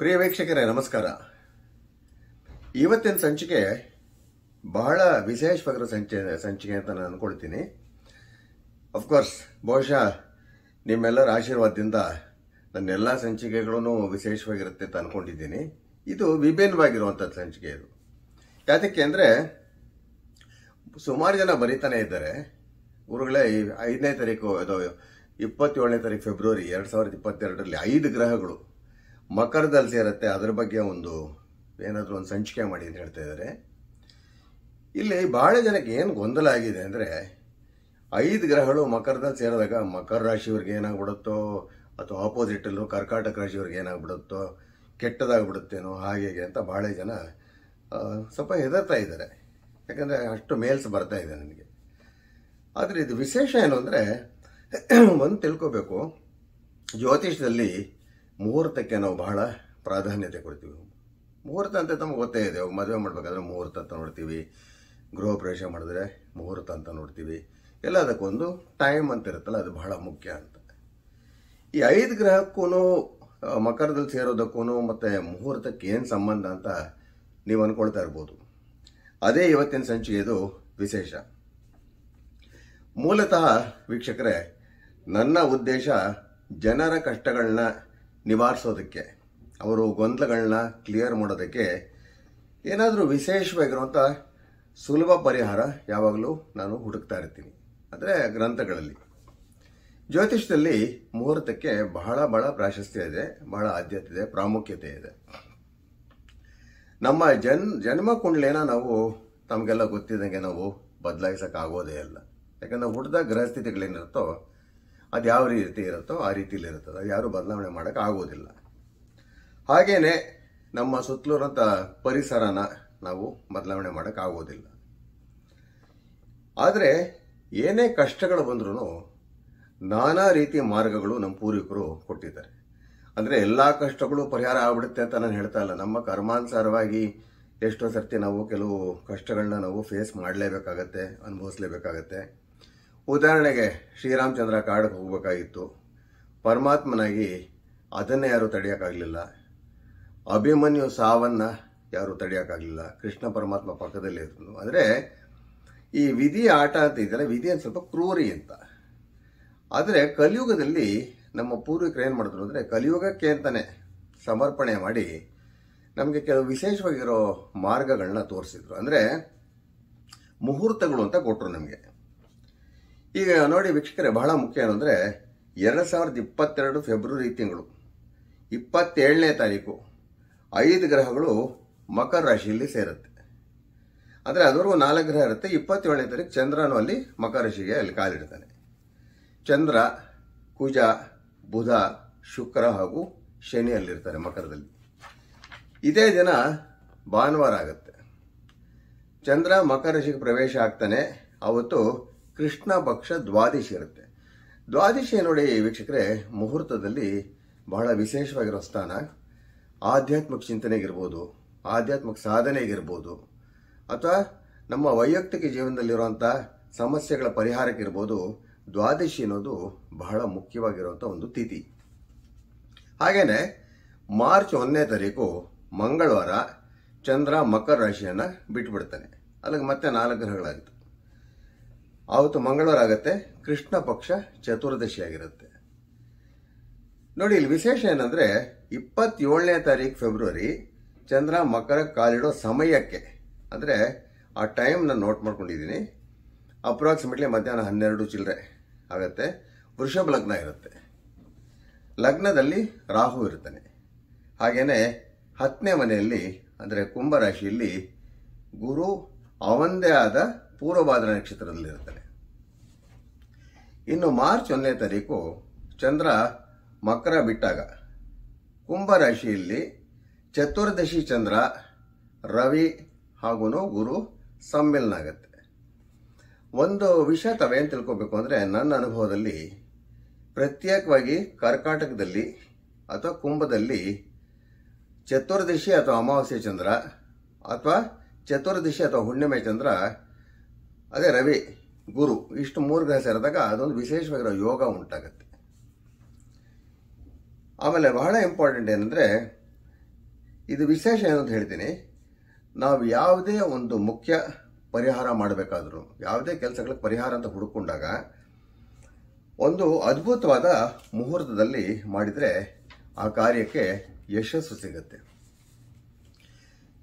ಪ್ರಿಯ ವೀಕ್ಷಕರೇ ನಮಸ್ಕಾರ ಇವತ್ತಿನ ಸಂಚಿಕೆ ಬಹಳ ವಿಶೇಷವಾಗಿರೋ ಸಂಚೆ ಸಂಚಿಕೆ ಅಂತ ನಾನು ಅಂದ್ಕೊಳ್ತೀನಿ ಅಫ್ಕೋರ್ಸ್ ಬಹುಶಃ ನಿಮ್ಮೆಲ್ಲರ ಆಶೀರ್ವಾದದಿಂದ ನನ್ನ ಎಲ್ಲ ಸಂಚಿಕೆಗಳೂ ವಿಶೇಷವಾಗಿರುತ್ತೆ ಅಂತ ಅಂದ್ಕೊಂಡಿದ್ದೀನಿ ಇದು ವಿಭಿನ್ನವಾಗಿರುವಂಥದ್ದು ಸಂಚಿಕೆ ಇದು ಯಾತಕ್ಕೆ ಅಂದರೆ ಸುಮಾರು ಜನ ಬರೀತಾನೆ ಇದ್ದಾರೆ ಗುರುಗಳೇ ಐದನೇ ತಾರೀಕು ಅದು ಇಪ್ಪತ್ತೇಳನೇ ತಾರೀಕು ಫೆಬ್ರವರಿ ಎರಡು ಸಾವಿರದ ಇಪ್ಪತ್ತೆರಡರಲ್ಲಿ ಐದು ಗ್ರಹಗಳು ಮಕರದಲ್ಲಿ ಸೇರುತ್ತೆ ಅದರ ಬಗ್ಗೆ ಒಂದು ಏನಾದರೂ ಒಂದು ಸಂಚಿಕೆ ಮಾಡಿ ಅಂತ ಹೇಳ್ತಾ ಇದ್ದಾರೆ ಇಲ್ಲಿ ಭಾಳ ಜನಕ್ಕೆ ಏನು ಗೊಂದಲ ಆಗಿದೆ ಅಂದರೆ ಐದು ಗ್ರಹಗಳು ಮಕರದಲ್ಲಿ ಸೇರಿದಾಗ ಮಕರ ರಾಶಿಯವ್ರಿಗೆ ಏನಾಗ್ಬಿಡುತ್ತೋ ಅಥವಾ ಆಪೋಸಿಟಲ್ಲೂ ಕರ್ಕಾಟಕ ರಾಶಿಯವ್ರಿಗೆ ಏನಾಗ್ಬಿಡುತ್ತೋ ಕೆಟ್ಟದಾಗ್ಬಿಡುತ್ತೇನೋ ಹಾಗೆ ಅಂತ ಭಾಳ ಜನ ಸ್ವಲ್ಪ ಹೆದರ್ತಾ ಇದ್ದಾರೆ ಯಾಕಂದರೆ ಅಷ್ಟು ಮೇಲ್ಸ್ ಬರ್ತಾ ಇದೆ ನನಗೆ ಆದರೆ ಇದು ವಿಶೇಷ ಏನು ಅಂದರೆ ಒಂದು ತಿಳ್ಕೋಬೇಕು ಜ್ಯೋತಿಷದಲ್ಲಿ ಮುಹೂರ್ತಕ್ಕೆ ನಾವು ಬಹಳ ಪ್ರಾಧಾನ್ಯತೆ ಕೊಡ್ತೀವಿ ಮುಹೂರ್ತ ಅಂತ ತಮಗೆ ಗೊತ್ತೇ ಇದೆ ಮದುವೆ ಮಾಡಬೇಕಾದ್ರೆ ಮುಹೂರ್ತ ಅಂತ ನೋಡ್ತೀವಿ ಗೃಹ ಪ್ರವೇಶ ಮಾಡಿದ್ರೆ ಮುಹೂರ್ತ ಅಂತ ನೋಡ್ತೀವಿ ಎಲ್ಲದಕ್ಕೊಂದು ಟೈಮ್ ಅಂತ ಇರುತ್ತಲ್ಲ ಅದು ಬಹಳ ಮುಖ್ಯ ಅಂತ ಈ ಐದು ಗ್ರಹಕ್ಕೂ ಮಕರದಲ್ಲಿ ಸೇರೋದಕ್ಕೂ ಮತ್ತು ಮುಹೂರ್ತಕ್ಕೆ ಏನು ಸಂಬಂಧ ಅಂತ ನೀವು ಅಂದ್ಕೊಳ್ತಾ ಇರ್ಬೋದು ಅದೇ ಇವತ್ತಿನ ಸಂಚಿಕೆದು ವಿಶೇಷ ಮೂಲತಃ ವೀಕ್ಷಕರೇ ನನ್ನ ಉದ್ದೇಶ ಜನರ ಕಷ್ಟಗಳನ್ನ ನಿವಾರಿಸೋದಕ್ಕೆ ಅವರು ಗೊಂದಲಗಳನ್ನ ಕ್ಲಿಯರ್ ಮಾಡೋದಕ್ಕೆ ಏನಾದರೂ ವಿಶೇಷವಾಗಿರುವಂಥ ಸುಲಭ ಪರಿಹಾರ ಯಾವಾಗಲೂ ನಾನು ಹುಡುಕ್ತಾ ಇರ್ತೀನಿ ಅಂದರೆ ಗ್ರಂಥಗಳಲ್ಲಿ ಜ್ಯೋತಿಷದಲ್ಲಿ ಮುಹೂರ್ತಕ್ಕೆ ಬಹಳ ಬಹಳ ಪ್ರಾಶಸ್ತ್ಯ ಇದೆ ಬಹಳ ಆದ್ಯತೆ ಇದೆ ಪ್ರಾಮುಖ್ಯತೆ ಇದೆ ನಮ್ಮ ಜನ್ ಜನ್ಮ ಕುಂಡ್ಲೇನ ನಾವು ತಮಗೆಲ್ಲ ಗೊತ್ತಿದ್ದಂಗೆ ನಾವು ಬದಲಾಯಿಸೋಕ್ಕಾಗೋದೇ ಇಲ್ಲ ಯಾಕಂದರೆ ಹುಟ್ಟಿದ ಗ್ರಹಸ್ಥಿತಿಗಳೇನಿರುತ್ತೋ ಅದು ಯಾವ ರೀತಿ ಇರುತ್ತೋ ಆ ರೀತಿಯಲ್ಲಿ ಇರುತ್ತದೆ ಅದು ಯಾರೂ ಬದಲಾವಣೆ ಮಾಡೋಕ್ಕೆ ಆಗೋದಿಲ್ಲ ಹಾಗೇನೆ ನಮ್ಮ ಸುತ್ತಲೂರಂಥ ಪರಿಸರನ ನಾವು ಬದಲಾವಣೆ ಮಾಡೋಕ್ಕೆ ಆಗೋದಿಲ್ಲ ಆದರೆ ಏನೇ ಕಷ್ಟಗಳು ಬಂದ್ರೂ ನಾನಾ ರೀತಿಯ ಮಾರ್ಗಗಳು ನಮ್ಮ ಪೂರ್ವಿಕರು ಕೊಟ್ಟಿದ್ದಾರೆ ಅಂದರೆ ಎಲ್ಲ ಕಷ್ಟಗಳು ಪರಿಹಾರ ಆಗ್ಬಿಡುತ್ತೆ ಅಂತ ನಾನು ಹೇಳ್ತಾ ಇಲ್ಲ ನಮ್ಮ ಕರ್ಮಾನುಸಾರವಾಗಿ ಎಷ್ಟೋ ಸರ್ತಿ ನಾವು ಕೆಲವು ಕಷ್ಟಗಳನ್ನ ನಾವು ಫೇಸ್ ಮಾಡಲೇಬೇಕಾಗತ್ತೆ ಅನುಭವಿಸ್ಲೇಬೇಕಾಗತ್ತೆ ಉದಾಹರಣೆಗೆ ಶ್ರೀರಾಮಚಂದ್ರ ಕಾಡಿಗೆ ಹೋಗಬೇಕಾಗಿತ್ತು ಪರಮಾತ್ಮನಾಗಿ ಅದನ್ನೇ ಯಾರೂ ತಡೆಯೋಕ್ಕಾಗಲಿಲ್ಲ ಅಭಿಮನ್ಯು ಸಾವನ್ನು ಯಾರೂ ತಡೆಯೋಕ್ಕಾಗಲಿಲ್ಲ ಕೃಷ್ಣ ಪರಮಾತ್ಮ ಪಕ್ಕದಲ್ಲೇ ಇದ್ರು ಅಂದರೆ ಈ ವಿಧಿ ಆಟ ಅಂತ ಇದೆಯಲ್ಲ ವಿಧಿ ಅಂತ ಸ್ವಲ್ಪ ಕ್ರೂರಿ ಅಂತ ಆದರೆ ಕಲಿಯುಗದಲ್ಲಿ ನಮ್ಮ ಪೂರ್ವಿಕರು ಏನು ಮಾಡಿದ್ರು ಅಂದರೆ ಕಲಿಯುಗಕ್ಕೆ ಅಂತಲೇ ಸಮರ್ಪಣೆ ಮಾಡಿ ನಮಗೆ ಕೆಲವು ವಿಶೇಷವಾಗಿರೋ ಮಾರ್ಗಗಳನ್ನ ತೋರಿಸಿದ್ರು ಅಂದರೆ ಮುಹೂರ್ತಗಳು ಅಂತ ಕೊಟ್ಟರು ನಮಗೆ ಈಗ ನೋಡಿ ವೀಕ್ಷಕರೇ ಬಹಳ ಮುಖ್ಯ ಏನಂದರೆ ಎರಡು ಸಾವಿರದ ಇಪ್ಪತ್ತೆರಡು ಫೆಬ್ರವರಿ ತಿಂಗಳು ಇಪ್ಪತ್ತೇಳನೇ ತಾರೀಕು ಐದು ಗ್ರಹಗಳು ಮಕರ ರಾಶಿಯಲ್ಲಿ ಸೇರುತ್ತೆ ಅಂದರೆ ಅದರವರೆಗೂ ನಾಲ್ಕು ಗ್ರಹ ಇರುತ್ತೆ ಇಪ್ಪತ್ತೇಳನೇ ತಾರೀಕು ಚಂದ್ರನು ಅಲ್ಲಿ ಮಕರ ರಾಶಿಗೆ ಅಲ್ಲಿ ಕಾಲಿಡ್ತಾನೆ ಚಂದ್ರ ಕುಜ ಬುಧ ಶುಕ್ರ ಹಾಗೂ ಶನಿ ಮಕರದಲ್ಲಿ ಇದೇ ದಿನ ಭಾನುವಾರ ಆಗುತ್ತೆ ಚಂದ್ರ ಮಕರ ರಾಶಿಗೆ ಪ್ರವೇಶ ಆಗ್ತಾನೆ ಅವತ್ತು ಕೃಷ್ಣ ಪಕ್ಷ ದ್ವಾದಶಿ ಇರುತ್ತೆ ದ್ವಾದಶಿ ನೋಡಿ ವೀಕ್ಷಕರೇ ಮುಹೂರ್ತದಲ್ಲಿ ಬಹಳ ವಿಶೇಷವಾಗಿರೋ ಸ್ಥಾನ ಆಧ್ಯಾತ್ಮಿಕ ಚಿಂತನೆಗಿರ್ಬೋದು ಆಧ್ಯಾತ್ಮಿಕ ಸಾಧನೆಗಿರ್ಬೋದು ಅಥವಾ ನಮ್ಮ ವೈಯಕ್ತಿಕ ಜೀವನದಲ್ಲಿರುವಂಥ ಸಮಸ್ಯೆಗಳ ಪರಿಹಾರಕ್ಕಿರ್ಬೋದು ದ್ವಾದಶಿ ಅನ್ನೋದು ಬಹಳ ಮುಖ್ಯವಾಗಿರುವಂಥ ಒಂದು ತಿಥಿ ಹಾಗೆಯೇ ಮಾರ್ಚ್ ಒಂದನೇ ತಾರೀಕು ಮಂಗಳವಾರ ಚಂದ್ರ ಮಕರ ರಾಶಿಯನ್ನು ಬಿಟ್ಟುಬಿಡ್ತಾನೆ ಅಲ್ಲಿಗೆ ಮತ್ತೆ ನಾಲ್ಕು ಗ್ರಹಗಳಾಗಿತ್ತು ಆವತ್ತು ಮಂಗಳವಾರ ಆಗತ್ತೆ ಕೃಷ್ಣ ಪಕ್ಷ ಚತುರ್ದಶಿ ಆಗಿರುತ್ತೆ ನೋಡಿ ಇಲ್ಲಿ ವಿಶೇಷ ಏನಂದ್ರೆ ಇಪ್ಪತ್ತೇಳನೇ ತಾರೀಕು ಫೆಬ್ರವರಿ ಚಂದ್ರ ಮಕರ ಕಾಲಿಡೋ ಸಮಯಕ್ಕೆ ಅಂದರೆ ಆ ಟೈಮ್ ನಾನು ನೋಟ್ ಮಾಡ್ಕೊಂಡಿದ್ದೀನಿ ಅಪ್ರಾಕ್ಸಿಮೇಟ್ಲಿ ಮಧ್ಯಾಹ್ನ ಹನ್ನೆರಡು ಚಿಲ್ಲರೆ ಆಗತ್ತೆ ವೃಷಭ ಲಗ್ನ ಇರುತ್ತೆ ಲಗ್ನದಲ್ಲಿ ರಾಹು ಇರ್ತಾನೆ ಹಾಗೆಯೇ ಹತ್ತನೇ ಮನೆಯಲ್ಲಿ ಅಂದರೆ ಕುಂಭರಾಶಿಯಲ್ಲಿ ಗುರು ಅವಂದೇ ಆದ ಪೂರ್ವಭಾದ್ರ ನಕ್ಷತ್ರದಲ್ಲಿ ಇನ್ನು ಮಾರ್ಚ್ ಒಂದನೇ ತಾರೀಕು ಚಂದ್ರ ಮಕರ ಬಿಟ್ಟಾಗ ಕುಂಭರಾಶಿಯಲ್ಲಿ ಚತುರ್ದಶಿ ಚಂದ್ರ ರವಿ ಹಾಗೂ ಗುರು ಸಮ್ಮಿಲನ ಆಗುತ್ತೆ ಒಂದು ವಿಷಯ ತಾವೇನು ತಿಳ್ಕೊಬೇಕು ಅಂದರೆ ನನ್ನ ಅನುಭವದಲ್ಲಿ ಪ್ರತ್ಯೇಕವಾಗಿ ಕರ್ಕಾಟಕದಲ್ಲಿ ಅಥವಾ ಕುಂಭದಲ್ಲಿ ಚತುರ್ದಶಿ ಅಥವಾ ಅಮಾವಾಸ್ಯ ಚಂದ್ರ ಅಥವಾ ಚತುರ್ದಶಿ ಅಥವಾ ಹುಣ್ಣಿಮೆ ಚಂದ್ರ ಅದೇ ರವಿ ಗುರು ಇಷ್ಟು ಮೂರು ಗ್ರಹ ಸೇರಿದಾಗ ಅದೊಂದು ವಿಶೇಷವಾಗಿರೋ ಯೋಗ ಉಂಟಾಗತ್ತೆ ಆಮೇಲೆ ಬಹಳ ಇಂಪಾರ್ಟೆಂಟ್ ಏನಂದರೆ ಇದು ವಿಶೇಷ ಏನು ಅಂತ ಹೇಳ್ತೀನಿ ನಾವು ಯಾವುದೇ ಒಂದು ಮುಖ್ಯ ಪರಿಹಾರ ಮಾಡಬೇಕಾದ್ರೂ ಯಾವುದೇ ಕೆಲಸಗಳಿಗೆ ಪರಿಹಾರ ಅಂತ ಹುಡುಕೊಂಡಾಗ ಒಂದು ಅದ್ಭುತವಾದ ಮುಹೂರ್ತದಲ್ಲಿ ಮಾಡಿದರೆ ಆ ಕಾರ್ಯಕ್ಕೆ ಯಶಸ್ಸು ಸಿಗುತ್ತೆ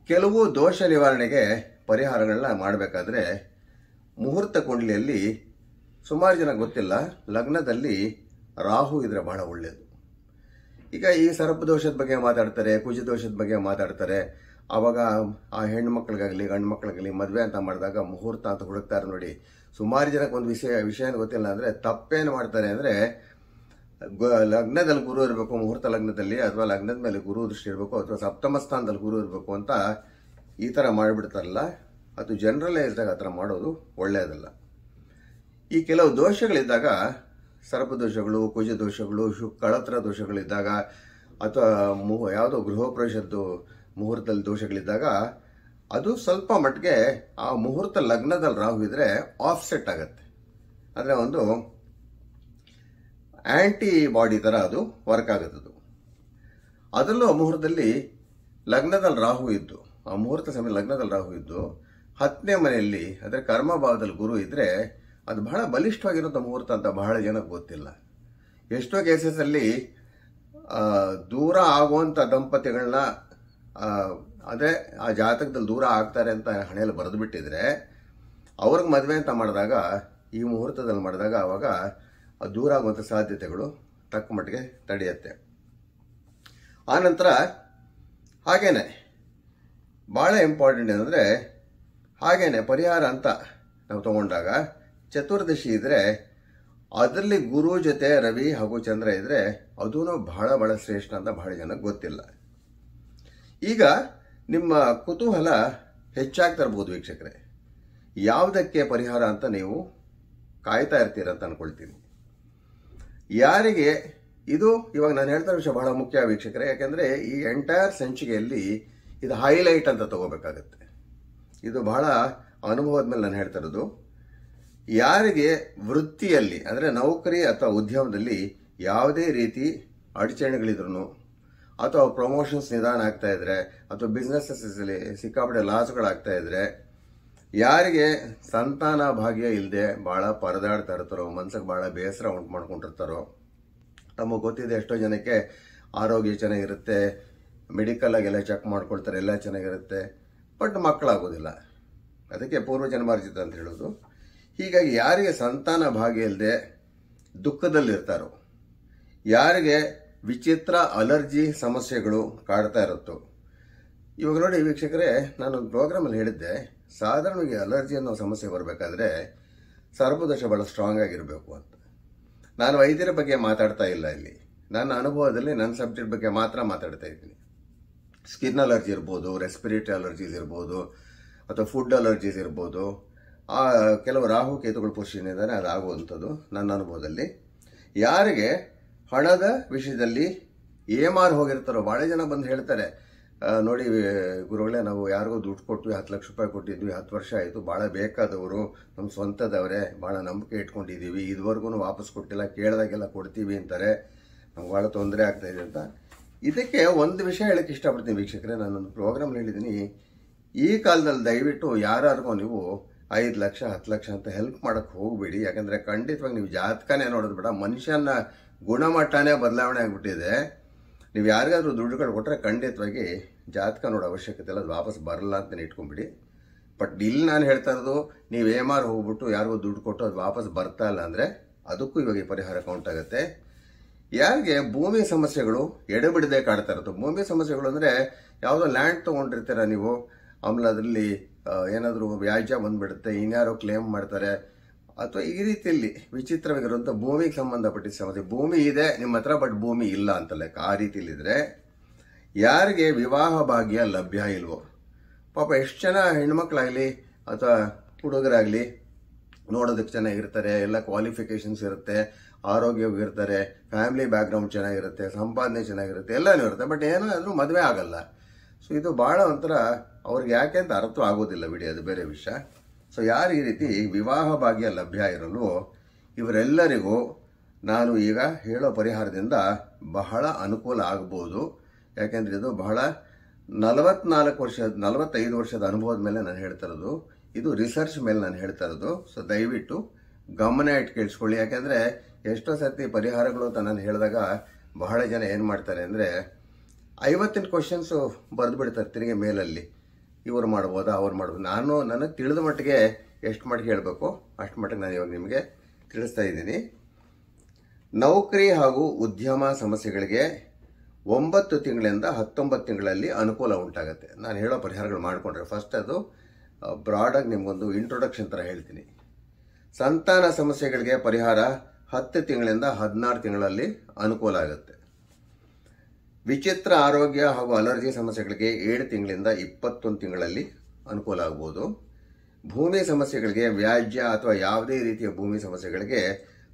ಕೆಲವು ದೋಷ ನಿವಾರಣೆಗೆ ಪರಿಹಾರಗಳನ್ನ ಮಾಡಬೇಕಾದ್ರೆ ಮುಹೂರ್ತ ಕುಂಡಲಿಯಲ್ಲಿ ಸುಮಾರು ಜನ ಗೊತ್ತಿಲ್ಲ ಲಗ್ನದಲ್ಲಿ ರಾಹು ಇದ್ರೆ ಬಹಳ ಒಳ್ಳೆಯದು ಈಗ ಈ ಸರ್ಪದೋಷದ ಬಗ್ಗೆ ಮಾತಾಡ್ತಾರೆ ಕುಜದೋಷದ ಬಗ್ಗೆ ಮಾತಾಡ್ತಾರೆ ಆವಾಗ ಆ ಹೆಣ್ಣು ಮಕ್ಕಳಿಗಾಗಲಿ ಗಂಡು ಮಕ್ಕಳಿಗಾಗಲಿ ಮದುವೆ ಅಂತ ಮಾಡಿದಾಗ ಮುಹೂರ್ತ ಅಂತ ಹುಡುಕ್ತಾರೆ ನೋಡಿ ಸುಮಾರು ಜನಕ್ಕೆ ಒಂದು ವಿಷಯ ವಿಷಯ ಗೊತ್ತಿಲ್ಲ ಅಂದರೆ ತಪ್ಪೇನು ಮಾಡ್ತಾರೆ ಅಂದರೆ ಲಗ್ನದಲ್ಲಿ ಗುರು ಇರಬೇಕು ಮುಹೂರ್ತ ಲಗ್ನದಲ್ಲಿ ಅಥವಾ ಲಗ್ನದ ಮೇಲೆ ಗುರು ದೃಷ್ಟಿ ಇರಬೇಕು ಅಥವಾ ಸಪ್ತಮ ಸ್ಥಾನದಲ್ಲಿ ಗುರು ಇರಬೇಕು ಅಂತ ಈ ಥರ ಮಾಡಿಬಿಡ್ತಾರಲ್ಲ ಅದು ಜನರಲೈಸ್ಡಾಗಿ ಆ ಥರ ಮಾಡೋದು ಒಳ್ಳೆಯದಲ್ಲ ಈ ಕೆಲವು ದೋಷಗಳಿದ್ದಾಗ ಸರ್ಪದೋಷಗಳು ಕುಜ ದೋಷಗಳು ಶು ಕಳತ್ರ ದೋಷಗಳಿದ್ದಾಗ ಅಥವಾ ಮುಹ ಯಾವುದೋ ಗೃಹಪ್ರವೇಶದ್ದು ಮುಹೂರ್ತದಲ್ಲಿ ದೋಷಗಳಿದ್ದಾಗ ಅದು ಸ್ವಲ್ಪ ಮಟ್ಟಿಗೆ ಆ ಮುಹೂರ್ತ ಲಗ್ನದಲ್ಲಿ ರಾಹು ಇದ್ದರೆ ಆಫ್ಸೆಟ್ ಆಗುತ್ತೆ ಅಂದರೆ ಒಂದು ಆ್ಯಂಟಿ ಬಾಡಿ ಥರ ಅದು ವರ್ಕ್ ಆಗುತ್ತದು ಅದರಲ್ಲೂ ಆ ಮುಹೂರ್ತದಲ್ಲಿ ಲಗ್ನದಲ್ಲಿ ರಾಹು ಇದ್ದು ಆ ಮುಹೂರ್ತ ಸಮಯ ಲಗ್ನದಲ್ಲಿ ರಾಹು ಇದ್ದು ಹತ್ತನೇ ಮನೆಯಲ್ಲಿ ಅಂದರೆ ಕರ್ಮಭಾವದಲ್ಲಿ ಗುರು ಇದ್ದರೆ ಅದು ಬಹಳ ಬಲಿಷ್ಠವಾಗಿರುವಂಥ ಮುಹೂರ್ತ ಅಂತ ಬಹಳ ಜನಕ್ಕೆ ಗೊತ್ತಿಲ್ಲ ಎಷ್ಟೋ ಕೇಸಸಲ್ಲಿ ದೂರ ಆಗುವಂಥ ದಂಪತಿಗಳನ್ನ ಅದೇ ಆ ಜಾತಕದಲ್ಲಿ ದೂರ ಆಗ್ತಾರೆ ಅಂತ ಹಣೆಯಲ್ಲಿ ಬರೆದು ಬಿಟ್ಟಿದ್ರೆ ಅವ್ರಿಗೆ ಮದುವೆ ಅಂತ ಮಾಡಿದಾಗ ಈ ಮುಹೂರ್ತದಲ್ಲಿ ಮಾಡಿದಾಗ ಆವಾಗ ದೂರ ಆಗುವಂಥ ಸಾಧ್ಯತೆಗಳು ತಕ್ಕ ಮಟ್ಟಿಗೆ ತಡೆಯುತ್ತೆ ಆನಂತರ ಹಾಗೇನೆ ಭಾಳ ಇಂಪಾರ್ಟೆಂಟ್ ಏನಂದರೆ ಹಾಗೇನೆ ಪರಿಹಾರ ಅಂತ ನಾವು ತಗೊಂಡಾಗ ಚತುರ್ದಶಿ ಇದ್ದರೆ ಅದರಲ್ಲಿ ಗುರು ಜೊತೆ ರವಿ ಹಾಗೂ ಚಂದ್ರ ಇದ್ದರೆ ಅದೂ ಬಹಳ ಬಹಳ ಶ್ರೇಷ್ಠ ಅಂತ ಬಹಳ ಜನಕ್ಕೆ ಗೊತ್ತಿಲ್ಲ ಈಗ ನಿಮ್ಮ ಕುತೂಹಲ ಹೆಚ್ಚಾಗ್ತಾ ಇರ್ಬೋದು ವೀಕ್ಷಕರೇ ಯಾವುದಕ್ಕೆ ಪರಿಹಾರ ಅಂತ ನೀವು ಕಾಯ್ತಾ ಇರ್ತೀರ ಅಂತ ಅಂದ್ಕೊಳ್ತೀನಿ ಯಾರಿಗೆ ಇದು ಇವಾಗ ನಾನು ಹೇಳ್ತಾ ವಿಷಯ ಬಹಳ ಮುಖ್ಯ ವೀಕ್ಷಕರೇ ಯಾಕೆಂದರೆ ಈ ಎಂಟೈರ್ ಸಂಚಿಕೆಯಲ್ಲಿ ಇದು ಹೈಲೈಟ್ ಅಂತ ತಗೋಬೇಕಾಗತ್ತೆ ಇದು ಬಹಳ ಅನುಭವದ ಮೇಲೆ ನಾನು ಹೇಳ್ತಾ ಇರೋದು ಯಾರಿಗೆ ವೃತ್ತಿಯಲ್ಲಿ ಅಂದರೆ ನೌಕರಿ ಅಥವಾ ಉದ್ಯಮದಲ್ಲಿ ಯಾವುದೇ ರೀತಿ ಅಡಚಣೆಗಳಿದ್ರು ಅಥವಾ ಪ್ರಮೋಷನ್ಸ್ ನಿಧಾನ ಆಗ್ತಾ ಇದ್ರೆ ಅಥವಾ ಬಿಸ್ನೆಸ್ಸಲ್ಲಿ ಸಿಕ್ಕಾಪಟ್ಟೆ ಲಾಸ್ಗಳಾಗ್ತಾ ಇದ್ರೆ ಯಾರಿಗೆ ಸಂತಾನ ಭಾಗ್ಯ ಇಲ್ಲದೆ ಭಾಳ ಪರದಾಡ್ತಾ ಇರ್ತಾರೋ ಮನ್ಸಿಗೆ ಭಾಳ ಬೇಸರ ಉಂಟು ಮಾಡ್ಕೊಂಡಿರ್ತಾರೋ ತಮಗೆ ಗೊತ್ತಿದೆ ಎಷ್ಟೋ ಜನಕ್ಕೆ ಆರೋಗ್ಯ ಚೆನ್ನಾಗಿರುತ್ತೆ ಮೆಡಿಕಲ್ ಆಗಿ ಎಲ್ಲ ಚೆಕ್ ಮಾಡ್ಕೊಳ್ತಾರೆ ಎಲ್ಲ ಚೆನ್ನಾಗಿರುತ್ತೆ ಬಟ್ ಮಕ್ಕಳಾಗೋದಿಲ್ಲ ಅದಕ್ಕೆ ಪೂರ್ವಜನ್ಮಾರ್ಜಿತ ಅಂತ ಹೇಳೋದು ಹೀಗಾಗಿ ಯಾರಿಗೆ ಸಂತಾನ ಭಾಗ್ಯ ಇಲ್ಲದೆ ದುಃಖದಲ್ಲಿರ್ತಾರೋ ಯಾರಿಗೆ ವಿಚಿತ್ರ ಅಲರ್ಜಿ ಸಮಸ್ಯೆಗಳು ಕಾಡ್ತಾ ಇರುತ್ತೋ ಇವಾಗ ನೋಡಿ ವೀಕ್ಷಕರೇ ನಾನೊಂದು ಪ್ರೋಗ್ರಾಮಲ್ಲಿ ಹೇಳಿದ್ದೆ ಸಾಧಾರಣವಾಗಿ ಅಲರ್ಜಿ ಅನ್ನೋ ಸಮಸ್ಯೆ ಬರಬೇಕಾದ್ರೆ ಸರ್ಪದೋಷ ಭಾಳ ಸ್ಟ್ರಾಂಗ್ ಆಗಿರಬೇಕು ಅಂತ ನಾನು ವೈದ್ಯರ ಬಗ್ಗೆ ಮಾತಾಡ್ತಾ ಇಲ್ಲ ಇಲ್ಲಿ ನನ್ನ ಅನುಭವದಲ್ಲಿ ನನ್ನ ಸಬ್ಜೆಕ್ಟ್ ಬಗ್ಗೆ ಮಾತ್ರ ಮಾತಾಡ್ತಾ ಇದ್ದೀನಿ ಸ್ಕಿನ್ ಅಲರ್ಜಿ ಇರ್ಬೋದು ರೆಸ್ಪಿರೇಟರಿ ಅಲರ್ಜೀಸ್ ಇರ್ಬೋದು ಅಥವಾ ಫುಡ್ ಅಲರ್ಜೀಸ್ ಇರ್ಬೋದು ಆ ಕೆಲವು ರಾಹು ಕೇತುಗಳ ಇದ್ದಾರೆ ಅದಾಗುವಂಥದ್ದು ನನ್ನ ಅನುಭವದಲ್ಲಿ ಯಾರಿಗೆ ಹಣದ ವಿಷಯದಲ್ಲಿ ಏಮಾರು ಹೋಗಿರ್ತಾರೋ ಭಾಳ ಜನ ಬಂದು ಹೇಳ್ತಾರೆ ನೋಡಿ ಗುರುಗಳೇ ನಾವು ಯಾರಿಗೋ ದುಡ್ಡು ಕೊಟ್ವಿ ಹತ್ತು ಲಕ್ಷ ರೂಪಾಯಿ ಕೊಟ್ಟಿದ್ವಿ ಹತ್ತು ವರ್ಷ ಆಯಿತು ಭಾಳ ಬೇಕಾದವರು ನಮ್ಮ ಸ್ವಂತದವರೇ ಭಾಳ ನಂಬಿಕೆ ಇಟ್ಕೊಂಡಿದ್ದೀವಿ ಇದುವರೆಗೂ ವಾಪಸ್ ಕೊಟ್ಟಿಲ್ಲ ಕೇಳಿದಾಗೆಲ್ಲ ಕೊಡ್ತೀವಿ ಅಂತಾರೆ ನಮ್ಗೆ ಭಾಳ ತೊಂದರೆ ಆಗ್ತಾಯಿದೆ ಅಂತ ಇದಕ್ಕೆ ಒಂದು ವಿಷಯ ಹೇಳಕ್ಕೆ ಇಷ್ಟಪಡ್ತೀನಿ ವೀಕ್ಷಕರೇ ನಾನೊಂದು ಪ್ರೋಗ್ರಾಮ್ ಹೇಳಿದ್ದೀನಿ ಈ ಕಾಲದಲ್ಲಿ ದಯವಿಟ್ಟು ಯಾರಾದ್ರೂ ನೀವು ಐದು ಲಕ್ಷ ಹತ್ತು ಲಕ್ಷ ಅಂತ ಹೆಲ್ಪ್ ಮಾಡಕ್ಕೆ ಹೋಗಬೇಡಿ ಯಾಕಂದರೆ ಖಂಡಿತವಾಗಿ ನೀವು ಜಾತಕನೇ ನೋಡೋದು ಬೇಡ ಮನುಷ್ಯನ ಗುಣಮಟ್ಟನೇ ಬದಲಾವಣೆ ಆಗಿಬಿಟ್ಟಿದೆ ನೀವು ಯಾರಿಗಾದ್ರೂ ದುಡ್ಡು ಕೊಟ್ಟರೆ ಖಂಡಿತವಾಗಿ ಜಾತಕ ನೋಡೋ ಅವಶ್ಯಕತೆ ಇಲ್ಲ ಅದು ವಾಪಸ್ ಬರಲ್ಲ ಅಂತ ಇಟ್ಕೊಂಬಿಡಿ ಬಟ್ ಇಲ್ಲಿ ನಾನು ಹೇಳ್ತಾ ಇರೋದು ನೀವು ಏಮಾರು ಹೋಗ್ಬಿಟ್ಟು ಯಾರಿಗೂ ದುಡ್ಡು ಕೊಟ್ಟು ಅದು ವಾಪಸ್ ಬರ್ತಾ ಇಲ್ಲ ಅಂದರೆ ಅದಕ್ಕೂ ಇವಾಗ ಪರಿಹಾರ ಕೌಂಟ್ ಆಗುತ್ತೆ ಯಾರಿಗೆ ಭೂಮಿ ಸಮಸ್ಯೆಗಳು ಎಡೆಬಿಡದೆ ಕಾಡ್ತಾ ಇರೋದು ಭೂಮಿ ಸಮಸ್ಯೆಗಳು ಅಂದರೆ ಯಾವುದೋ ಲ್ಯಾಂಡ್ ತೊಗೊಂಡಿರ್ತೀರ ನೀವು ಆಮೇಲೆ ಅದರಲ್ಲಿ ಏನಾದರೂ ವ್ಯಾಜ್ಯ ಬಂದ್ಬಿಡುತ್ತೆ ಇನ್ಯಾರೋ ಕ್ಲೇಮ್ ಮಾಡ್ತಾರೆ ಅಥವಾ ಈ ರೀತಿಯಲ್ಲಿ ವಿಚಿತ್ರವಾಗಿರುವಂಥ ಭೂಮಿಗೆ ಸಂಬಂಧಪಟ್ಟ ಸಮಸ್ಯೆ ಭೂಮಿ ಇದೆ ನಿಮ್ಮ ಹತ್ರ ಬಟ್ ಭೂಮಿ ಇಲ್ಲ ಅಂತ ಲೆಕ್ಕ ಆ ರೀತಿಯಲ್ಲಿದ್ದರೆ ಯಾರಿಗೆ ವಿವಾಹ ಭಾಗ್ಯ ಲಭ್ಯ ಇಲ್ವೋ ಪಾಪ ಎಷ್ಟು ಜನ ಹೆಣ್ಮಕ್ಳಾಗಲಿ ಅಥವಾ ಹುಡುಗರಾಗಲಿ ನೋಡೋದಕ್ಕೆ ಚೆನ್ನಾಗಿರ್ತಾರೆ ಎಲ್ಲ ಕ್ವಾಲಿಫಿಕೇಷನ್ಸ್ ಇರುತ್ತೆ ಆರೋಗ್ಯವಾಗಿರ್ತಾರೆ ಫ್ಯಾಮಿಲಿ ಬ್ಯಾಕ್ಗ್ರೌಂಡ್ ಚೆನ್ನಾಗಿರುತ್ತೆ ಸಂಪಾದನೆ ಚೆನ್ನಾಗಿರುತ್ತೆ ಎಲ್ಲನೂ ಇರುತ್ತೆ ಬಟ್ ಏನೋ ಆದರೂ ಮದುವೆ ಆಗಲ್ಲ ಸೊ ಇದು ಭಾಳ ಒಂಥರ ಅವ್ರಿಗೆ ಯಾಕೆ ಅಂತ ಅರ್ಥ ಆಗೋದಿಲ್ಲ ಬಿಡಿ ಅದು ಬೇರೆ ವಿಷಯ ಸೊ ಯಾರು ಈ ರೀತಿ ವಿವಾಹ ಭಾಗ್ಯ ಲಭ್ಯ ಇರಲು ಇವರೆಲ್ಲರಿಗೂ ನಾನು ಈಗ ಹೇಳೋ ಪರಿಹಾರದಿಂದ ಬಹಳ ಅನುಕೂಲ ಆಗ್ಬೋದು ಯಾಕೆಂದರೆ ಇದು ಬಹಳ ನಲವತ್ನಾಲ್ಕು ವರ್ಷದ ನಲವತ್ತೈದು ವರ್ಷದ ಅನುಭವದ ಮೇಲೆ ನಾನು ಹೇಳ್ತಾ ಇರೋದು ಇದು ರಿಸರ್ಚ್ ಮೇಲೆ ನಾನು ಹೇಳ್ತಾ ಇರೋದು ಸೊ ದಯವಿಟ್ಟು ಗಮನ ಇಟ್ಟು ಕೇಳಿಸ್ಕೊಳ್ಳಿ ಯಾಕೆಂದರೆ ಎಷ್ಟೋ ಸರ್ತಿ ಪರಿಹಾರಗಳು ಅಂತ ನಾನು ಹೇಳಿದಾಗ ಬಹಳ ಜನ ಏನು ಮಾಡ್ತಾರೆ ಅಂದರೆ ಐವತ್ತಿನ ಕ್ವಶನ್ಸು ಬರೆದು ಬಿಡ್ತಾರೆ ತಿರುಗಿ ಮೇಲಲ್ಲಿ ಇವರು ಮಾಡ್ಬೋದಾ ಅವ್ರು ಮಾಡ್ಬೋದು ನಾನು ನನಗೆ ತಿಳಿದ ಮಟ್ಟಿಗೆ ಎಷ್ಟು ಮಟ್ಟಿಗೆ ಹೇಳಬೇಕು ಅಷ್ಟು ಮಟ್ಟಿಗೆ ನಾನು ಇವಾಗ ನಿಮಗೆ ತಿಳಿಸ್ತಾ ಇದ್ದೀನಿ ನೌಕರಿ ಹಾಗೂ ಉದ್ಯಮ ಸಮಸ್ಯೆಗಳಿಗೆ ಒಂಬತ್ತು ತಿಂಗಳಿಂದ ಹತ್ತೊಂಬತ್ತು ತಿಂಗಳಲ್ಲಿ ಅನುಕೂಲ ಉಂಟಾಗುತ್ತೆ ನಾನು ಹೇಳೋ ಪರಿಹಾರಗಳು ಮಾಡಿಕೊಂಡ್ರೆ ಫಸ್ಟ್ ಅದು ಬ್ರಾಡಾಗಿ ನಿಮಗೊಂದು ಇಂಟ್ರೊಡಕ್ಷನ್ ಥರ ಹೇಳ್ತೀನಿ ಸಂತಾನ ಸಮಸ್ಯೆಗಳಿಗೆ ಪರಿಹಾರ ಹತ್ತು ತಿಂಗಳಿಂದ ಹದಿನಾರು ತಿಂಗಳಲ್ಲಿ ಅನುಕೂಲ ಆಗುತ್ತೆ ವಿಚಿತ್ರ ಆರೋಗ್ಯ ಹಾಗೂ ಅಲರ್ಜಿ ಸಮಸ್ಯೆಗಳಿಗೆ ಏಳು ತಿಂಗಳಿಂದ ಇಪ್ಪತ್ತೊಂದು ತಿಂಗಳಲ್ಲಿ ಅನುಕೂಲ ಆಗ್ಬೋದು ಭೂಮಿ ಸಮಸ್ಯೆಗಳಿಗೆ ವ್ಯಾಜ್ಯ ಅಥವಾ ಯಾವುದೇ ರೀತಿಯ ಭೂಮಿ ಸಮಸ್ಯೆಗಳಿಗೆ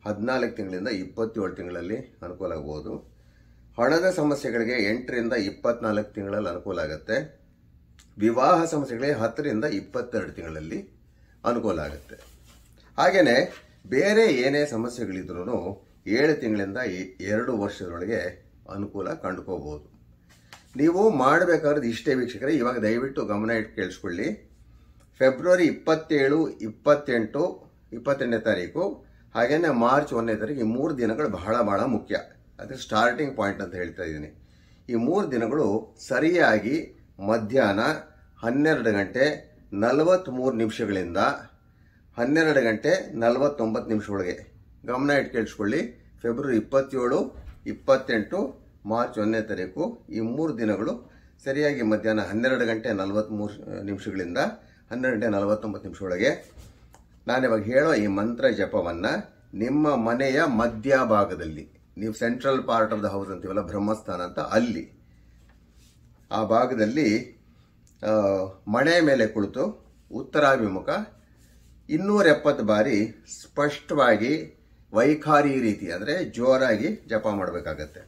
ಹದಿನಾಲ್ಕು ತಿಂಗಳಿಂದ ಇಪ್ಪತ್ತೇಳು ತಿಂಗಳಲ್ಲಿ ಅನುಕೂಲ ಆಗ್ಬೋದು ಹಣದ ಸಮಸ್ಯೆಗಳಿಗೆ ಎಂಟರಿಂದ ಇಪ್ಪತ್ನಾಲ್ಕು ತಿಂಗಳಲ್ಲಿ ಅನುಕೂಲ ಆಗುತ್ತೆ ವಿವಾಹ ಸಮಸ್ಯೆಗಳಿಗೆ ಹತ್ತರಿಂದ ಇಪ್ಪತ್ತೆರಡು ತಿಂಗಳಲ್ಲಿ ಅನುಕೂಲ ಆಗುತ್ತೆ ಹಾಗೆಯೇ ಬೇರೆ ಏನೇ ಸಮಸ್ಯೆಗಳಿದ್ರೂ ಏಳು ತಿಂಗಳಿಂದ ಎರಡು ವರ್ಷದೊಳಗೆ ಅನುಕೂಲ ಕಂಡುಕೋಬಹುದು ನೀವು ಮಾಡಬೇಕಾದ್ರೆ ಇಷ್ಟೇ ವೀಕ್ಷಕರೇ ಇವಾಗ ದಯವಿಟ್ಟು ಗಮನ ಇಟ್ಟು ಕೇಳಿಸ್ಕೊಳ್ಳಿ ಫೆಬ್ರವರಿ ಇಪ್ಪತ್ತೇಳು ಇಪ್ಪತ್ತೆಂಟು ಇಪ್ಪತ್ತೆಂಟನೇ ತಾರೀಕು ಹಾಗೆಯೇ ಮಾರ್ಚ್ ಒಂದನೇ ತಾರೀಕು ಈ ಮೂರು ದಿನಗಳು ಬಹಳ ಬಹಳ ಮುಖ್ಯ ಅದೇ ಸ್ಟಾರ್ಟಿಂಗ್ ಪಾಯಿಂಟ್ ಅಂತ ಹೇಳ್ತಾ ಇದ್ದೀನಿ ಈ ಮೂರು ದಿನಗಳು ಸರಿಯಾಗಿ ಮಧ್ಯಾಹ್ನ ಹನ್ನೆರಡು ಗಂಟೆ ನಲವತ್ತ್ಮೂರು ನಿಮಿಷಗಳಿಂದ ಹನ್ನೆರಡು ಗಂಟೆ ನಲವತ್ತೊಂಬತ್ತು ನಿಮಿಷ ಒಳಗೆ ಗಮನ ಇಟ್ಟು ಕೇಳಿಸ್ಕೊಳ್ಳಿ ಫೆಬ್ರವರಿ ಇಪ್ಪತ್ತೇಳು ಇಪ್ಪತ್ತೆಂಟು ಮಾರ್ಚ್ ಒಂದನೇ ತಾರೀಕು ಈ ಮೂರು ದಿನಗಳು ಸರಿಯಾಗಿ ಮಧ್ಯಾಹ್ನ ಹನ್ನೆರಡು ಗಂಟೆ ನಲವತ್ತ್ಮೂರು ನಿಮಿಷಗಳಿಂದ ಹನ್ನೆರಡು ಗಂಟೆ ನಲವತ್ತೊಂಬತ್ತು ನಿಮಿಷ ಒಳಗೆ ನಾನಿವಾಗ ಹೇಳೋ ಈ ಮಂತ್ರ ಜಪವನ್ನು ನಿಮ್ಮ ಮನೆಯ ಮಧ್ಯಭಾಗದಲ್ಲಿ ನೀವು central part of the house ಅಂತೀವಲ್ಲ ಬ್ರಹ್ಮಸ್ಥಾನ ಅಂತ ಅಲ್ಲಿ ಆ ಭಾಗದಲ್ಲಿ ಮಣೆ ಮೇಲೆ ಕುಳಿತು ಉತ್ತರಾಭಿಮುಖ ಇನ್ನೂರ ಎಪ್ಪತ್ತು ಬಾರಿ ಸ್ಪಷ್ಟವಾಗಿ ವೈಖಾರಿ ರೀತಿ ಅಂದರೆ ಜೋರಾಗಿ ಜಪ ಮಾಡಬೇಕಾಗತ್ತೆ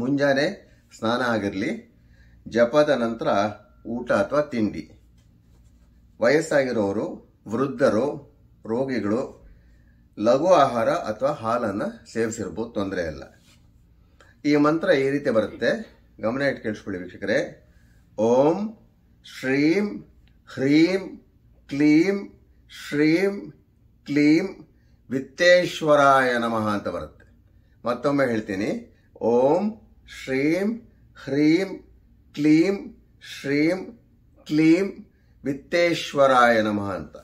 ಮುಂಜಾನೆ ಸ್ನಾನ ಆಗಿರಲಿ ಜಪದ ನಂತರ ಊಟ ಅಥವಾ ತಿಂಡಿ ವಯಸ್ಸಾಗಿರೋರು ವೃದ್ಧರು ರೋಗಿಗಳು ಲಘು ಆಹಾರ ಅಥವಾ ಹಾಲನ್ನು ಸೇವಿಸಿರ್ಬೋದು ತೊಂದರೆ ಇಲ್ಲ ಈ ಮಂತ್ರ ಈ ರೀತಿ ಬರುತ್ತೆ ಗಮನ ಇಟ್ಟು ಕೇಳಿಸ್ಕೊಳ್ಳಿ ವೀಕ್ಷಕರೇ ಓಂ ಶ್ರೀಂ ಹ್ರೀಂ ಕ್ಲೀಂ ಶ್ರೀಂ ಕ್ಲೀಂ ವಿತ್ತೇಶ್ವರಾಯ ನಮಃ ಅಂತ ಬರುತ್ತೆ ಮತ್ತೊಮ್ಮೆ ಹೇಳ್ತೀನಿ ಓಂ ಶ್ರೀಂ ಹ್ರೀಂ ಕ್ಲೀಂ ಶ್ರೀಂ ಕ್ಲೀಂ ವಿತ್ತೇಶ್ವರಾಯ ನಮಃ ಅಂತ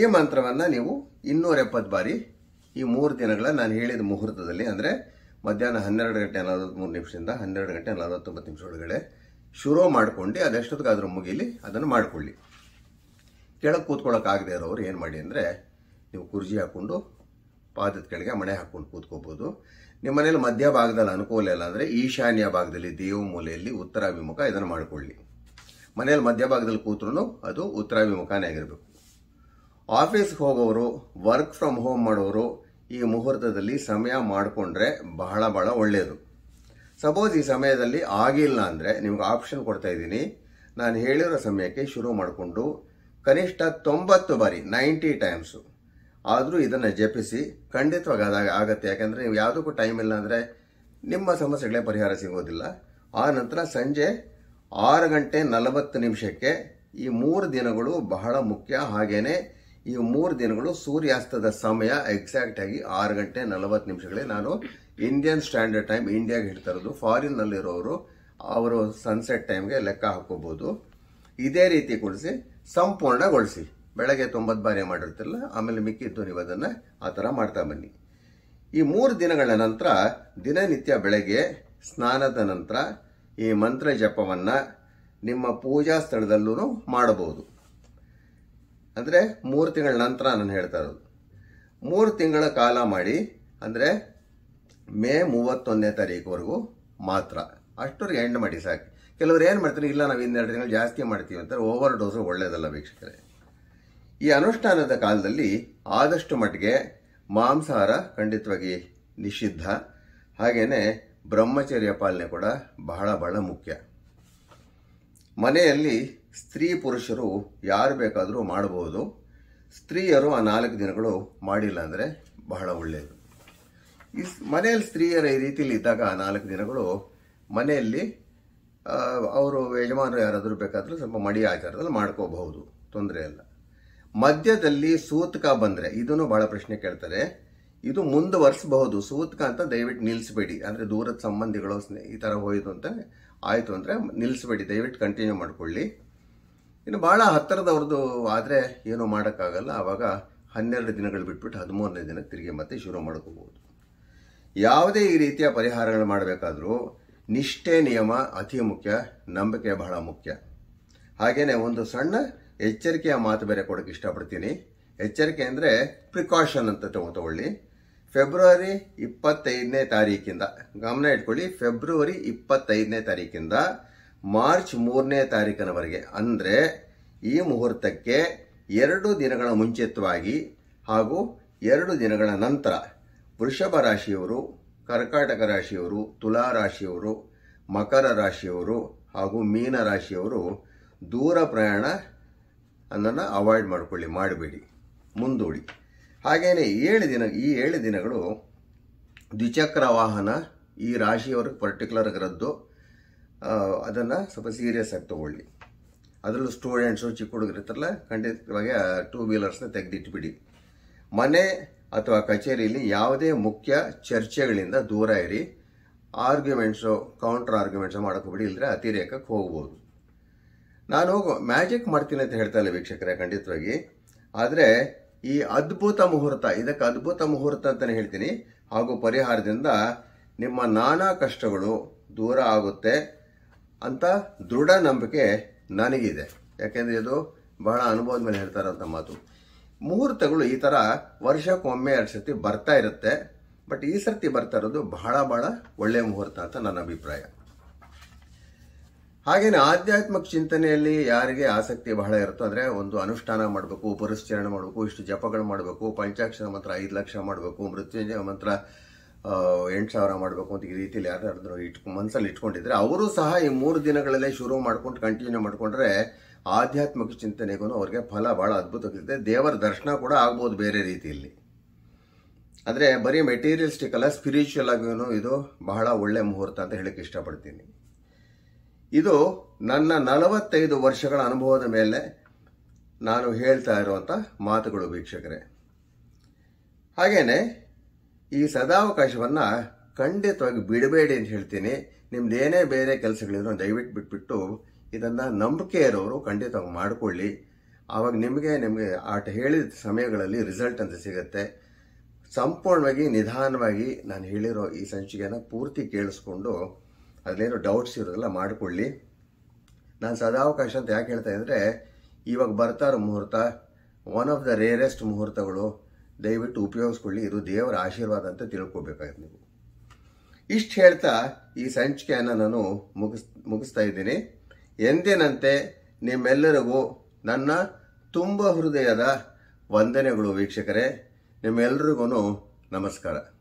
ಈ ಮಂತ್ರವನ್ನು ನೀವು ಇನ್ನೂರ ಎಪ್ಪತ್ತು ಬಾರಿ ಈ ಮೂರು ದಿನಗಳ ನಾನು ಹೇಳಿದ ಮುಹೂರ್ತದಲ್ಲಿ ಅಂದರೆ ಮಧ್ಯಾಹ್ನ ಹನ್ನೆರಡು ಗಂಟೆ ನಲವತ್ತ್ಮೂರು ನಿಮಿಷದಿಂದ ಹನ್ನೆರಡು ಗಂಟೆ ನಲವತ್ತೊಂಬತ್ತು ನಿಮಿಷ ಒಳಗಡೆ ಶುರು ಮಾಡ್ಕೊಂಡು ಅದೆಷ್ಟೊತ್ತಿಗೆ ಅದರ ಮುಗಿಲಿ ಅದನ್ನು ಮಾಡಿಕೊಳ್ಳಿ ಕೆಳಗೆ ಕೂತ್ಕೊಳ್ಳೋಕ್ಕಾಗದೇ ಇರೋರು ಏನು ಮಾಡಿ ಅಂದರೆ ನೀವು ಕುರ್ಜಿ ಹಾಕ್ಕೊಂಡು ಪಾದದ ಕೆಳಗೆ ಮಣೆ ಹಾಕ್ಕೊಂಡು ಕೂತ್ಕೋಬೋದು ನಿಮ್ಮ ಮನೇಲಿ ಮಧ್ಯ ಭಾಗದಲ್ಲಿ ಅನುಕೂಲ ಇಲ್ಲ ಅಂದರೆ ಈಶಾನ್ಯ ಭಾಗದಲ್ಲಿ ದೇವ ಮೂಲೆಯಲ್ಲಿ ಉತ್ತರಾಭಿಮುಖ ಇದನ್ನು ಮಾಡಿಕೊಳ್ಳಿ ಮನೆಯಲ್ಲಿ ಮಧ್ಯಭಾಗದಲ್ಲಿ ಕೂತ್ರೂ ಅದು ಉತ್ತರಾಭಿಮುಖನೇ ಆಗಿರಬೇಕು ಆಫೀಸ್ಗೆ ಹೋಗೋರು ವರ್ಕ್ ಫ್ರಮ್ ಹೋಮ್ ಮಾಡೋರು ಈ ಮುಹೂರ್ತದಲ್ಲಿ ಸಮಯ ಮಾಡಿಕೊಂಡ್ರೆ ಬಹಳ ಬಹಳ ಒಳ್ಳೆಯದು ಸಪೋಸ್ ಈ ಸಮಯದಲ್ಲಿ ಆಗಿಲ್ಲ ಅಂದರೆ ನಿಮ್ಗೆ ಆಪ್ಷನ್ ಕೊಡ್ತಾ ಇದ್ದೀನಿ ನಾನು ಹೇಳಿರೋ ಸಮಯಕ್ಕೆ ಶುರು ಮಾಡಿಕೊಂಡು ಕನಿಷ್ಠ ತೊಂಬತ್ತು ಬಾರಿ ನೈಂಟಿ ಟೈಮ್ಸು ಆದರೂ ಇದನ್ನು ಜಪಿಸಿ ಖಂಡಿತವಾಗಿ ಅದಾಗ ಆಗುತ್ತೆ ಯಾಕೆಂದರೆ ನೀವು ಯಾವುದಕ್ಕೂ ಟೈಮ್ ಇಲ್ಲ ಅಂದರೆ ನಿಮ್ಮ ಸಮಸ್ಯೆಗಳೇ ಪರಿಹಾರ ಸಿಗೋದಿಲ್ಲ ಆ ನಂತರ ಸಂಜೆ ಆರು ಗಂಟೆ ನಲವತ್ತು ನಿಮಿಷಕ್ಕೆ ಈ ಮೂರು ದಿನಗಳು ಬಹಳ ಮುಖ್ಯ ಹಾಗೆಯೇ ಈ ಮೂರು ದಿನಗಳು ಸೂರ್ಯಾಸ್ತದ ಸಮಯ ಎಕ್ಸಾಕ್ಟ್ ಆಗಿ ಆರು ಗಂಟೆ ನಲವತ್ತು ನಿಮಿಷಗಳೇ ನಾನು ಇಂಡಿಯನ್ ಸ್ಟ್ಯಾಂಡರ್ಡ್ ಟೈಮ್ ಇಂಡಿಯಾಗೆ ಹಿಡ್ತಾ ಇರೋದು ಫಾರಿನ್ನಲ್ಲಿರೋರು ಅವರು ಸನ್ಸೆಟ್ ಟೈಮ್ಗೆ ಲೆಕ್ಕ ಹಾಕೋಬಹುದು ಇದೇ ರೀತಿ ಕೊಡಿಸಿ ಸಂಪೂರ್ಣಗೊಳಿಸಿ ಬೆಳಗ್ಗೆ ತೊಂಬತ್ತು ಬಾರಿ ಮಾಡಿರ್ತಿಲ್ಲ ಆಮೇಲೆ ಮಿಕ್ಕಿದ್ದು ನೀವು ಅದನ್ನು ಆ ಥರ ಮಾಡ್ತಾ ಬನ್ನಿ ಈ ಮೂರು ದಿನಗಳ ನಂತರ ದಿನನಿತ್ಯ ಬೆಳಗ್ಗೆ ಸ್ನಾನದ ನಂತರ ಈ ಮಂತ್ರ ಜಪವನ್ನು ನಿಮ್ಮ ಪೂಜಾ ಸ್ಥಳದಲ್ಲೂ ಮಾಡಬಹುದು ಅಂದರೆ ಮೂರು ತಿಂಗಳ ನಂತರ ನಾನು ಹೇಳ್ತಾ ಇರೋದು ಮೂರು ತಿಂಗಳ ಕಾಲ ಮಾಡಿ ಅಂದರೆ ಮೇ ಮೂವತ್ತೊಂದನೇ ತಾರೀಕುವರೆಗೂ ಮಾತ್ರ ಅಷ್ಟರಿಗೆ ಎಂಡ್ ಮಾಡಿ ಸಾಕು ಕೆಲವರು ಏನು ಮಾಡ್ತಾರೆ ಇಲ್ಲ ನಾವು ಇನ್ನೆರಡು ತಿಂಗಳು ಜಾಸ್ತಿ ಮಾಡ್ತೀವಿ ಅಂತಾರೆ ಓವರ್ ಡೋಸು ಒಳ್ಳೆಯದಲ್ಲ ವೀಕ್ಷಕರೇ ಈ ಅನುಷ್ಠಾನದ ಕಾಲದಲ್ಲಿ ಆದಷ್ಟು ಮಟ್ಟಿಗೆ ಮಾಂಸಾಹಾರ ಖಂಡಿತವಾಗಿ ನಿಷಿದ್ಧ ಹಾಗೆಯೇ ಬ್ರಹ್ಮಚರ್ಯ ಪಾಲನೆ ಕೂಡ ಬಹಳ ಬಹಳ ಮುಖ್ಯ ಮನೆಯಲ್ಲಿ ಸ್ತ್ರೀ ಪುರುಷರು ಯಾರು ಬೇಕಾದರೂ ಮಾಡಬಹುದು ಸ್ತ್ರೀಯರು ಆ ನಾಲ್ಕು ದಿನಗಳು ಮಾಡಿಲ್ಲ ಅಂದರೆ ಬಹಳ ಒಳ್ಳೆಯದು ಈ ಮನೆಯಲ್ಲಿ ಸ್ತ್ರೀಯರ ಈ ರೀತಿಯಲ್ಲಿ ಇದ್ದಾಗ ಆ ನಾಲ್ಕು ದಿನಗಳು ಮನೆಯಲ್ಲಿ ಅವರು ಯಜಮಾನರು ಯಾರಾದರೂ ಬೇಕಾದರೂ ಸ್ವಲ್ಪ ಮಡಿ ಆಚಾರದಲ್ಲಿ ಮಾಡ್ಕೋಬಹುದು ತೊಂದರೆ ಇಲ್ಲ ಮಧ್ಯದಲ್ಲಿ ಸೂತಕ ಬಂದರೆ ಇದನ್ನು ಭಾಳ ಪ್ರಶ್ನೆ ಕೇಳ್ತಾರೆ ಇದು ಮುಂದುವರಿಸಬಹುದು ಸೂತಕ ಅಂತ ದಯವಿಟ್ಟು ನಿಲ್ಲಿಸಬೇಡಿ ಅಂದರೆ ದೂರದ ಸಂಬಂಧಿಗಳು ಈ ಥರ ಹೋಯಿತು ಅಂತ ಆಯಿತು ಅಂದರೆ ನಿಲ್ಲಿಸಬೇಡಿ ದಯವಿಟ್ಟು ಕಂಟಿನ್ಯೂ ಮಾಡಿಕೊಳ್ಳಿ ಇನ್ನು ಭಾಳ ಹತ್ತಿರದವ್ರದ್ದು ಆದರೆ ಏನೂ ಮಾಡೋಕ್ಕಾಗಲ್ಲ ಆವಾಗ ಹನ್ನೆರಡು ದಿನಗಳು ಬಿಟ್ಬಿಟ್ಟು ಹದಿಮೂರನೇ ದಿನಕ್ಕೆ ತಿರುಗಿ ಮತ್ತೆ ಶುರು ಮಾಡ್ಕೋಬೋದು ಯಾವುದೇ ಈ ರೀತಿಯ ಪರಿಹಾರಗಳು ಮಾಡಬೇಕಾದ್ರೂ ನಿಷ್ಠೆ ನಿಯಮ ಅತಿ ಮುಖ್ಯ ನಂಬಿಕೆ ಬಹಳ ಮುಖ್ಯ ಹಾಗೆಯೇ ಒಂದು ಸಣ್ಣ ಎಚ್ಚರಿಕೆಯ ಮಾತು ಬೇರೆ ಕೊಡೋಕ್ಕೆ ಇಷ್ಟಪಡ್ತೀನಿ ಎಚ್ಚರಿಕೆ ಅಂದರೆ ಪ್ರಿಕಾಷನ್ ಅಂತ ತಗೊಳ್ಳಿ ಫೆಬ್ರವರಿ ಇಪ್ಪತ್ತೈದನೇ ತಾರೀಕಿಂದ ಗಮನ ಇಟ್ಕೊಳ್ಳಿ ಫೆಬ್ರವರಿ ಇಪ್ಪತ್ತೈದನೇ ತಾರೀಕಿಂದ ಮಾರ್ಚ್ ಮೂರನೇ ತಾರೀಕಿನವರೆಗೆ ಅಂದರೆ ಈ ಮುಹೂರ್ತಕ್ಕೆ ಎರಡು ದಿನಗಳ ಮುಂಚಿತವಾಗಿ ಹಾಗೂ ಎರಡು ದಿನಗಳ ನಂತರ ವೃಷಭ ರಾಶಿಯವರು ಕರ್ಕಾಟಕ ರಾಶಿಯವರು ತುಲಾ ರಾಶಿಯವರು ಮಕರ ರಾಶಿಯವರು ಹಾಗೂ ಮೀನ ರಾಶಿಯವರು ದೂರ ಪ್ರಯಾಣ ಅನ್ನನ್ನು ಅವಾಯ್ಡ್ ಮಾಡಿಕೊಳ್ಳಿ ಮಾಡಬೇಡಿ ಮುಂದೂಡಿ ಹಾಗೆಯೇ ಏಳು ದಿನ ಈ ಏಳು ದಿನಗಳು ದ್ವಿಚಕ್ರ ವಾಹನ ಈ ರಾಶಿಯವ್ರಿಗೆ ಪರ್ಟಿಕ್ಯುಲರ್ ಇರೋದು ಅದನ್ನು ಸ್ವಲ್ಪ ಸೀರಿಯಸ್ ಆಗಿ ತೊಗೊಳ್ಳಿ ಅದರಲ್ಲೂ ಸ್ಟೂಡೆಂಟ್ಸು ಚಿಕ್ಕ ಹುಡುಗರಿರ್ತಾರಲ್ಲ ಖಂಡಿತವಾಗಿ ಟೂ ವೀಲರ್ಸ್ನ ತೆಗೆದಿಟ್ಬಿಡಿ ಮನೆ ಅಥವಾ ಕಚೇರಿಯಲ್ಲಿ ಯಾವುದೇ ಮುಖ್ಯ ಚರ್ಚೆಗಳಿಂದ ದೂರ ಇರಿ ಆರ್ಗ್ಯುಮೆಂಟ್ಸು ಕೌಂಟರ್ ಆರ್ಗ್ಯುಮೆಂಟ್ಸು ಮಾಡೋಕ್ಕೋಗ್ಬಿಡಿ ಇಲ್ಲದ್ರೆ ಅತಿರೇಕಕ್ಕೆ ಹೋಗ್ಬೋದು ನಾನು ಮ್ಯಾಜಿಕ್ ಮಾಡ್ತೀನಿ ಅಂತ ಹೇಳ್ತಾ ಇಲ್ಲ ವೀಕ್ಷಕರೇ ಖಂಡಿತವಾಗಿ ಆದರೆ ಈ ಅದ್ಭುತ ಮುಹೂರ್ತ ಇದಕ್ಕೆ ಅದ್ಭುತ ಮುಹೂರ್ತ ಅಂತಲೇ ಹೇಳ್ತೀನಿ ಹಾಗೂ ಪರಿಹಾರದಿಂದ ನಿಮ್ಮ ನಾನಾ ಕಷ್ಟಗಳು ದೂರ ಆಗುತ್ತೆ ಅಂತ ದೃಢ ನಂಬಿಕೆ ನನಗಿದೆ ಯಾಕೆಂದರೆ ಇದು ಬಹಳ ಅನುಭವದ ಮೇಲೆ ಹೇಳ್ತಾರಂಥ ಮಾತು ಮುಹೂರ್ತಗಳು ಈ ಥರ ವರ್ಷಕ್ಕೊಮ್ಮೆ ಎರಡು ಸರ್ತಿ ಬರ್ತಾ ಇರುತ್ತೆ ಬಟ್ ಈ ಸರ್ತಿ ಬರ್ತಾ ಇರೋದು ಬಹಳ ಬಹಳ ಒಳ್ಳೆಯ ಮುಹೂರ್ತ ಅಂತ ನನ್ನ ಅಭಿಪ್ರಾಯ ಹಾಗೇನೆ ಆಧ್ಯಾತ್ಮಿಕ ಚಿಂತನೆಯಲ್ಲಿ ಯಾರಿಗೆ ಆಸಕ್ತಿ ಬಹಳ ಇರುತ್ತೋ ಅಂದರೆ ಒಂದು ಅನುಷ್ಠಾನ ಮಾಡಬೇಕು ಪುರಸ್ಚರಣೆ ಮಾಡಬೇಕು ಇಷ್ಟು ಜಪಗಳು ಮಾಡಬೇಕು ಪಂಚಾಕ್ಷರ ಮಂತ್ರ ಐದು ಲಕ್ಷ ಮಾಡಬೇಕು ಮೃತ್ಯುಂಜಯ ಮಂತ್ರ ಎಂಟು ಸಾವಿರ ಮಾಡಬೇಕು ಅಂತ ಈ ರೀತಿಯಲ್ಲಿ ಯಾರಾದರೂ ಇಟ್ಕೊ ಮನಸ್ಸಲ್ಲಿ ಇಟ್ಕೊಂಡಿದ್ರೆ ಅವರು ಸಹ ಈ ಮೂರು ದಿನಗಳಲ್ಲೇ ಶುರು ಮಾಡ್ಕೊಂಡು ಕಂಟಿನ್ಯೂ ಮಾಡಿಕೊಂಡ್ರೆ ಆಧ್ಯಾತ್ಮಿಕ ಚಿಂತನೆಗೂ ಅವ್ರಿಗೆ ಫಲ ಭಾಳ ಅದ್ಭುತವಾಗಿದೆ ದೇವರ ದರ್ಶನ ಕೂಡ ಆಗ್ಬೋದು ಬೇರೆ ರೀತಿಯಲ್ಲಿ ಆದರೆ ಬರೀ ಮೆಟೀರಿಯಲ್ಸ್ಟಿಕ್ ಅಲ್ಲ ಸ್ಪಿರಿಚುವಲ್ ಆಗಿಯೂ ಇದು ಬಹಳ ಒಳ್ಳೆ ಮುಹೂರ್ತ ಅಂತ ಹೇಳಕ್ಕೆ ಇಷ್ಟಪಡ್ತೀನಿ ಇದು ನನ್ನ ನಲವತ್ತೈದು ವರ್ಷಗಳ ಅನುಭವದ ಮೇಲೆ ನಾನು ಹೇಳ್ತಾ ಇರುವಂಥ ಮಾತುಗಳು ವೀಕ್ಷಕರೇ ಹಾಗೇನೆ ಈ ಸದಾವಕಾಶವನ್ನು ಖಂಡಿತವಾಗಿ ಬಿಡಬೇಡಿ ಅಂತ ಹೇಳ್ತೀನಿ ನಿಮ್ದು ಏನೇ ಬೇರೆ ಕೆಲಸಗಳಿದ್ರು ದಯವಿಟ್ಟು ಬಿಟ್ಬಿಟ್ಟು ಇದನ್ನು ನಂಬಿಕೆ ಇರೋರು ಖಂಡಿತವಾಗಿ ಮಾಡಿಕೊಳ್ಳಿ ಆವಾಗ ನಿಮಗೆ ನಿಮಗೆ ಆಟ ಹೇಳಿದ ಸಮಯಗಳಲ್ಲಿ ರಿಸಲ್ಟ್ ಅಂತ ಸಿಗುತ್ತೆ ಸಂಪೂರ್ಣವಾಗಿ ನಿಧಾನವಾಗಿ ನಾನು ಹೇಳಿರೋ ಈ ಸಂಚಿಕೆಯನ್ನು ಪೂರ್ತಿ ಕೇಳಿಸ್ಕೊಂಡು ಅದೇನೋ ಡೌಟ್ಸ್ ಇರೋದೆಲ್ಲ ಮಾಡಿಕೊಳ್ಳಿ ನಾನು ಸದಾವಕಾಶ ಅಂತ ಯಾಕೆ ಹೇಳ್ತಾ ಇದ್ದರೆ ಇವಾಗ ಬರ್ತಾರೋ ಮುಹೂರ್ತ ಒನ್ ಆಫ್ ದ ರೇರೆಸ್ಟ್ ಮುಹೂರ್ತಗಳು ದಯವಿಟ್ಟು ಉಪಯೋಗಿಸ್ಕೊಳ್ಳಿ ಇದು ದೇವರ ಆಶೀರ್ವಾದ ಅಂತ ತಿಳ್ಕೊಬೇಕಾಯ್ತು ನೀವು ಇಷ್ಟು ಹೇಳ್ತಾ ಈ ಸಂಚಿಕೆಯನ್ನು ನಾನು ಮುಗಿಸ್ ಮುಗಿಸ್ತಾ ಇದ್ದೀನಿ ಎಂದಿನಂತೆ ನಿಮ್ಮೆಲ್ಲರಿಗೂ ನನ್ನ ತುಂಬ ಹೃದಯದ ವಂದನೆಗಳು ವೀಕ್ಷಕರೇ ನಿಮ್ಮೆಲ್ಲರಿಗೂ ನಮಸ್ಕಾರ